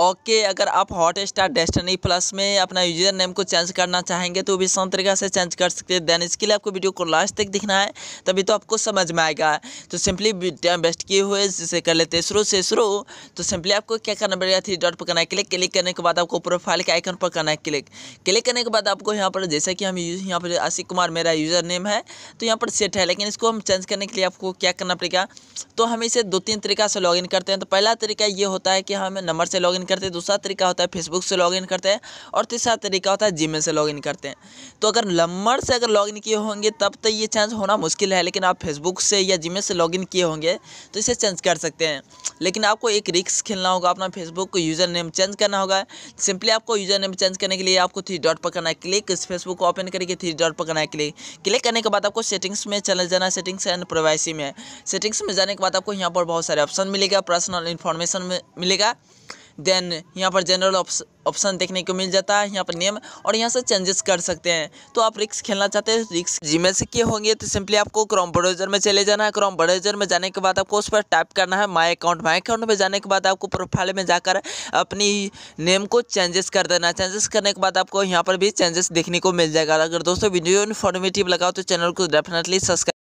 okay अगर आप hot star Destiny plus में अपना यूजर नेम को चेंज करना चाहेंगे तो भी इस तरीके से चेंज कर सकते हैं देन इसके लिए आपको वीडियो को लास्ट तक दिखना है तभी तो आपको समझ में आएगा तो सिंपली टाइम वेस्ट किए हुए जिसे कर लेते हैं शुरू से शुरू तो सिंपली आपको क्या करना पड़ेगा थ्री डॉट पर करना है क्लिक क्लिक करने के बाद आपको प्रोफाइल के आइकन पर करना है क्लिक क्लिक करने के बाद आपको यहाँ पर जैसे कि हम यहाँ पर आशिक कुमार मेरा यूज़र नेम है तो यहाँ पर सेट है लेकिन इसको हम चेंज करने के लिए आपको क्या करना पड़ेगा तो हम इसे दो तीन तरीका से लॉग करते हैं तो पहला तरीका ये होता है कि हम नंबर से लॉग करते हैं दूसरा तरीका होता है फेसबुक से लॉगिन करते हैं और तीसरा तरीका होता है जीमेल से लॉगिन करते हैं तो अगर लम्बर से अगर लॉगिन किए होंगे तब तो ये चांस होना मुश्किल है लेकिन आप फेसबुक से या जी से लॉगिन किए होंगे तो इसे चेंज कर सकते हैं लेकिन आपको एक रिक्स खेलना होगा अपना फेसबुक को यूज़र नेम चेंज करना होगा सिंपली आपको यूज़र नेम चेंज करने के लिए आपको थ्री डॉट पर करना है क्लिक इस फेसबुक को ओपन करके थ्री डॉट पर करना है क्लिक क्लिक करने के बाद आपको सेटिंग्स में चले जाना सेटिंग्स एंड प्राइवेसी में सेटिंग्स में जाने के बाद आपको यहाँ पर बहुत सारे ऑप्शन मिलेगा पर्सनल इन्फॉर्मेशन मिलेगा देन यहाँ पर जनरल ऑप्शन देखने को मिल जाता है यहाँ पर नेम और यहाँ से चेंजेस कर सकते हैं तो आप रिक्स खेलना चाहते हैं रिक्स जीमेल से किए होंगे तो सिंपली आपको क्रोम ब्राउजर में चले जाना है क्रॉम ब्राउजर में जाने के बाद आपको उस पर टाइप करना है माई अकाउंट माई अकाउंट में जाने के बाद आपको प्रोफाइल में जाकर अपनी नेम को चेंजेस कर देना चेंजेस करने के बाद आपको यहाँ पर भी चेंजेस देखने को मिल जाएगा अगर दोस्तों वीडियो इन्फॉर्मेटिव लगाओ तो चैनल को डेफिनेटली सब्सक्राइब